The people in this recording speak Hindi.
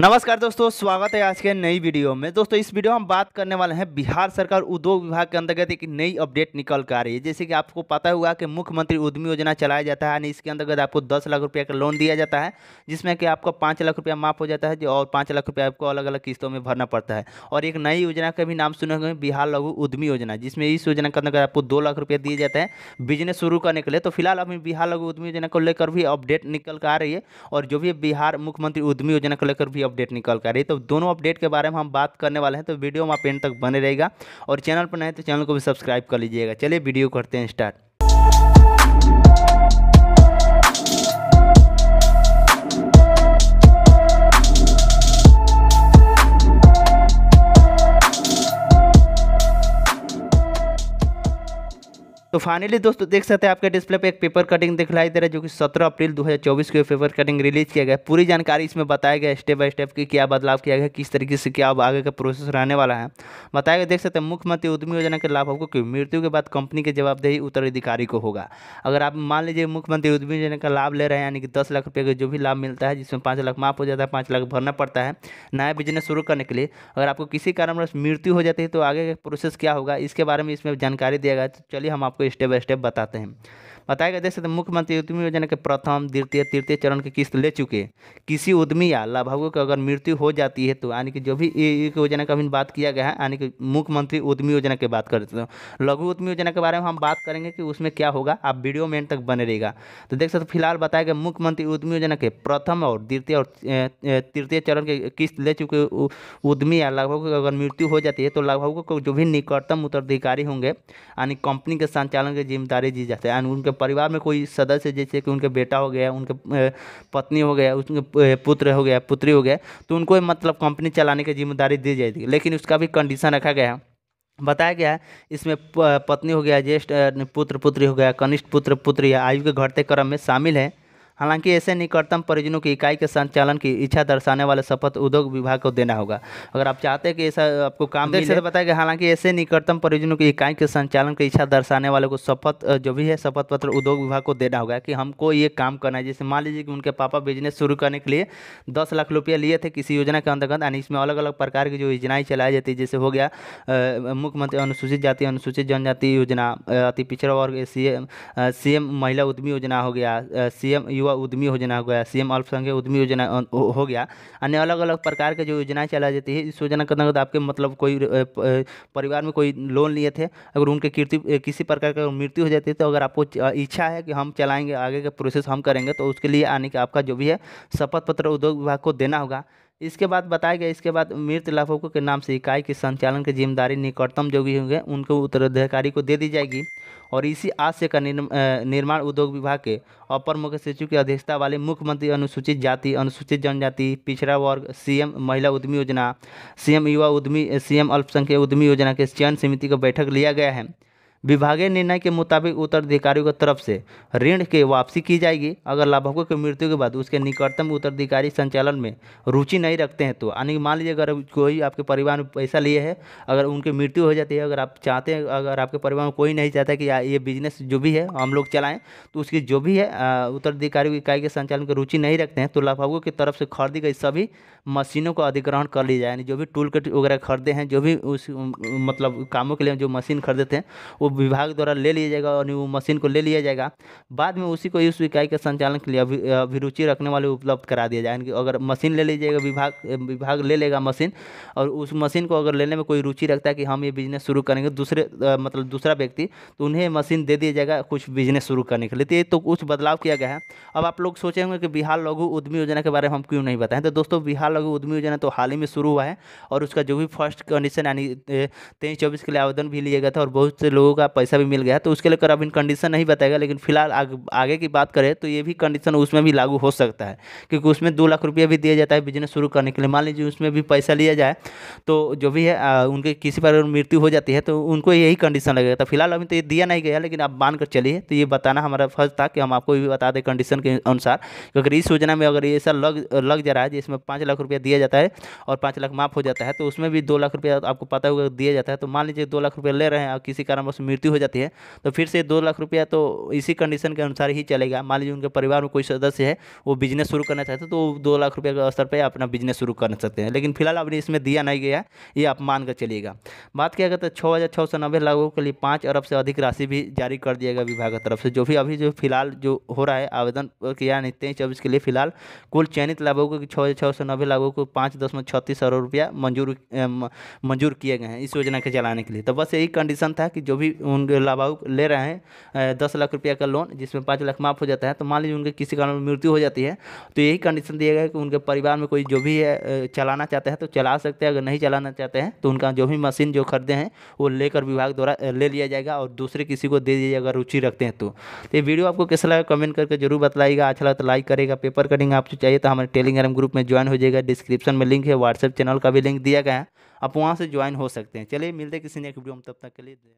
नमस्कार दोस्तों स्वागत है आज के नई वीडियो में दोस्तों इस वीडियो में हम बात करने वाले हैं बिहार सरकार उद्योग विभाग के अंतर्गत एक नई अपडेट निकल कर आ रही है जैसे कि आपको पता हुआ कि मुख्यमंत्री उद्यमी योजना चलाया जाता है यानी इसके अंतर्गत आपको दस लाख रुपये का लोन दिया जाता है जिसमें कि आपको पाँच लाख रुपया माफ हो जाता है जो और पाँच लाख रुपया आपको अलग अलग किस्तों में भरना पड़ता है और एक नई योजना का भी नाम सुने हुए बिहार लघु उद्यमी योजना जिसमें इस योजना के अंतर्गत आपको दो लाख रुपया दिए जाते हैं बिजनेस शुरू करने के लिए तो फिलहाल अभी बिहार लघु उद्यमी योजना को लेकर भी अपडेट निकल कर आ रही है और जो भी बिहार मुख्यमंत्री उद्यमी योजना को लेकर भी भी अपडेट निकल कर रही तो दोनों अपडेट के बारे में हम बात करने वाले हैं तो वीडियो वहाँ आप तक बने रहेगा और चैनल पर नहीं तो चैनल को भी सब्सक्राइब कर लीजिएगा चलिए वीडियो करते हैं स्टार्ट तो फाइनली दोस्तों देख सकते हैं आपके डिस्प्ले पे एक पेपर कटिंग दिखलाई दे रहा है जो कि 17 अप्रैल 2024 को पेपर कटिंग रिलीज किया गया पूरी जानकारी इसमें बताया गया स्टेप बाय स्टेप की क्या बदलाव किया गया किस तरीके से क्या अब आगे का प्रोसेस रहने वाला है बताया गया देख सकते हैं मुख्यमंत्री उद्यमी योजना के लाभ आपको क्यों मृत्यु के बाद कंपनी की जवाबदेही उत्तराधिकारी को होगा अगर आप मान लीजिए मुख्यमंत्री उद्यमी योजना का लाभ ले रहे हैं यानी कि दस लाख रुपये का जो भी लाभ मिलता है जिसमें पाँच लाख माफ हो जाता है पाँच लाख भरना पड़ता है नया बिजनेस शुरू करने के लिए अगर आपको किसी कारणवश मृत्यु हो जाती है तो आगे का प्रोसेस क्या होगा इसके बारे में इसमें जानकारी दिया गया तो चलिए हम आपको आपको स्टेप बाय स्टेप बताते हैं बताया गया देख सकते मुख्यमंत्री उद्यमी योजना के प्रथम द्वितीय तृतीय चरण की किस्त ले चुके किसी उद्यमी या लाभार्थी की अगर मृत्यु हो जाती है तो यानी कि जो भी एक योजना का भी बात किया गया है यानी कि मुख्यमंत्री उद्यमी योजना की बात करते हैं तो लघु उद्यमी योजना के बारे में हम बात करेंगे कि उसमें क्या होगा आप वीडियो में तक बने रहेगा तो देख सकते फिलहाल बताया गया मुख्यमंत्री उद्यमी योजना के प्रथम और द्वितीय और तृतीय चरण के किस्त ले चुके उद्यमी या लाभार्थी की अगर मृत्यु हो जाती है तो लाभार्थी को जो भी निकटतम उत्तराधिकारी होंगे यानी कंपनी के संचालन की जिम्मेदारी दी जाती है यानी उनके परिवार में कोई सदस्य जैसे कि उनके बेटा हो गया उनके पत्नी हो गया उनके पुत्र हो गया पुत्री हो गया तो उनको मतलब कंपनी चलाने की जिम्मेदारी दी जाएगी लेकिन उसका भी कंडीशन रखा गया है बताया गया है इसमें पत्नी हो गया ज्येष्ठ पुत्र पुत्री हो गया कनिष्ठ पुत्र पुत्री या आयु के घटते क्रम में शामिल है हालांकि ऐसे निकटतम परिजनों की इकाई के संचालन की इच्छा दर्शाने वाले शपथ उद्योग विभाग को देना होगा अगर आप चाहते हैं कि ऐसा आपको काम देख सकते बताया हालांकि ऐसे निकटतम परिजनों की इकाई के संचालन की इच्छा दर्शाने वाले को शपथ जो भी है शपथ पत्र उद्योग विभाग को देना होगा कि हमको ये काम करना है जैसे मान लीजिए कि उनके पापा बिजनेस शुरू करने के लिए दस लाख रुपया लिए थे किसी योजना के अंतर्गत यानी इसमें अलग अलग प्रकार की जो योजनाएँ चलाई जाती है जैसे हो गया मुख्यमंत्री अनुसूचित जाति अनुसूचित जनजाति योजना अति पिछड़ा वर्ग सी एम महिला उद्यमी योजना हो गया सी युवा हुआ उद्यमी योजना हो गया सीएम अल्पसंख्यक उद्यमी योजना हो गया अन्य अलग अलग प्रकार के जो योजनाएं चलाई जाती है इस योजना के अंतर्गत आपके मतलब कोई परिवार में कोई लोन लिए थे अगर उनके कीर्ति किसी प्रकार का मृत्यु हो जाती है तो अगर आपको इच्छा है कि हम चलाएँगे आगे का प्रोसेस हम करेंगे तो उसके लिए आने का आपका जो भी है शपथ पत्र उद्योग विभाग को देना होगा इसके बाद बताया गया इसके बाद मृत लाभुकों के नाम से इकाई के संचालन की जिम्मेदारी निकटतम जो भी होंगे उनको उत्तराधिकारी को दे दी जाएगी और इसी आशय का निर्माण उद्योग विभाग के अपर मुख्य सचिव की अध्यक्षता वाले मुख्यमंत्री अनुसूचित जाति अनुसूचित जनजाति पिछड़ा वर्ग सीएम महिला उद्यमी योजना सीएम युवा उद्यमी सीएम अल्पसंख्यक उद्यमी योजना के चयन समिति का बैठक लिया गया है विभागीय निर्णय के मुताबिक उत्तराधिकारियों की तरफ से ऋण की वापसी की जाएगी अगर लाभकों की मृत्यु के बाद उसके निकटतम उत्तराधिकारी संचालन में रुचि नहीं रखते हैं तो यानी मान लीजिए अगर कोई आपके परिवार में पैसा लिए है अगर उनकी मृत्यु हो जाती है अगर आप चाहते हैं अगर आपके परिवार में कोई नहीं चाहता कि ये बिजनेस जो भी है हम लोग चलाएँ तो उसकी जो भी है उत्तराधिकारी इकाई के संचालन की रुचि नहीं रखते हैं तो लाभकों की तरफ से खरीदी गई सभी मशीनों का अधिग्रहण कर लिया जाए यानी जो भी टूल वगैरह खरीदे हैं जो भी उस मतलब कामों के लिए जो मशीन खरीदते हैं वो विभाग द्वारा ले लिया जाएगा और वो मशीन को ले लिया जाएगा बाद में उसी को इस इकाई के संचालन के लिए अभिरुचि रखने वाले उपलब्ध करा दिया जाए अगर मशीन ले लीजिएगा विभाग विभाग ले लेगा मशीन और उस मशीन को अगर लेने में कोई रुचि रखता है कि हम ये बिजनेस शुरू करेंगे दूसरे मतलब दूसरा व्यक्ति तो उन्हें मशीन दे दिया जाएगा कुछ बिजनेस शुरू करने के लिए तो ये तो कुछ बदलाव किया गया है अब आप लोग सोचे होंगे कि बिहार लघु उद्यमी योजना के बारे में हम क्यों नहीं बताएं तो दोस्तों बिहार लघु उद्यमी योजना तो हाल ही में शुरू हुआ है और उसका जो भी फर्स्ट कंडीशन यानी तेईस चौबीस के लिए आवेदन भी लिया गया था और बहुत से लोगों का होगा पैसा भी मिल गया तो उसके लिए अभी कंडीशन नहीं बताएगा लेकिन फिलहाल आगे की बात करें तो ये भी कंडीशन उसमें भी लागू हो सकता है क्योंकि उसमें दो लाख रुपया भी दिया जाता है बिजनेस शुरू करने के लिए मान लीजिए उसमें भी पैसा लिया जाए तो जो भी है उनके किसी पर मृत्यु हो जाती है तो उनको यही कंडीशन लगेगा तो फिलहाल अभी तो ये दिया नहीं गया लेकिन आप मान कर चलिए तो ये बताना हमारा फर्ज था कि हम आपको भी बता दें कंडीशन के अनुसार अगर इस योजना में अगर ऐसा लग लग जा रहा है जिसमें पाँच लाख रुपया दिया जाता है और पाँच लाख माफ़ हो जाता है तो उसमें भी दो लाख रुपया आपको पता होगा दिया जाता है तो मान लीजिए दो लाख रुपया ले रहे हैं और किसी कारण मृत्यु हो जाती है तो फिर से दो लाख रुपया तो इसी कंडीशन के अनुसार ही चलेगा मान लीजिए उनके परिवार में कोई सदस्य है वो बिजनेस शुरू करना चाहते हैं तो दो लाख रुपये के स्तर पर अपना बिजनेस शुरू कर सकते हैं लेकिन फिलहाल अभी इसमें दिया नहीं गया ये आप मान कर चलिएगा बात किया गया तो छः हज़ार छः सौ नब्बे लोगों के लिए पाँच अरब से अधिक राशि भी जारी कर दिया गया विभाग की तरफ से जो भी अभी जो फिलहाल जो हो रहा है आवेदन नहीं तेईस चौबीस के लिए फिलहाल कुल चयनित लाभों को छः हज़ार छः सौ नब्बे लाखों को पाँच दशमलव छत्तीस अरब रुपया मंजूर मंजूर किए गए हैं इस योजना के चलाने के लिए तो बस यही कंडीशन था कि जो भी उनके लाभाव ले रहे हैं दस लाख रुपया का लोन जिसमें पाँच लाख माफ़ हो जाता है तो मान लीजिए उनके किसी कारण मृत्यु हो जाती है तो यही कंडीशन दिया गया कि उनके परिवार में कोई जो भी है चलाना चाहते हैं तो चला सकते हैं अगर नहीं चलाना चाहते हैं तो उनका जो भी मशीन जो खरीदे हैं वो लेकर विभाग द्वारा ले लिया जाएगा और दूसरे किसी को दे दिया अगर रुचि रखते हैं तो।, तो ये वीडियो आपको कैसा लगा कमेंट करके जरूर बताइएगा अच्छा लगा तो लाइक करेगा पेपर कटिंग आपको चाहिए तो हमारे टेलीग्राम ग्रुप में ज्वाइन हो जाएगा डिस्क्रिप्शन में लिंक है व्हाट्सएप चैनल का भी लिंक दिया गया है आप वहाँ से ज्वाइन हो सकते हैं चलिए मिलते किसी ने एक वीडियो में तब तक के लिए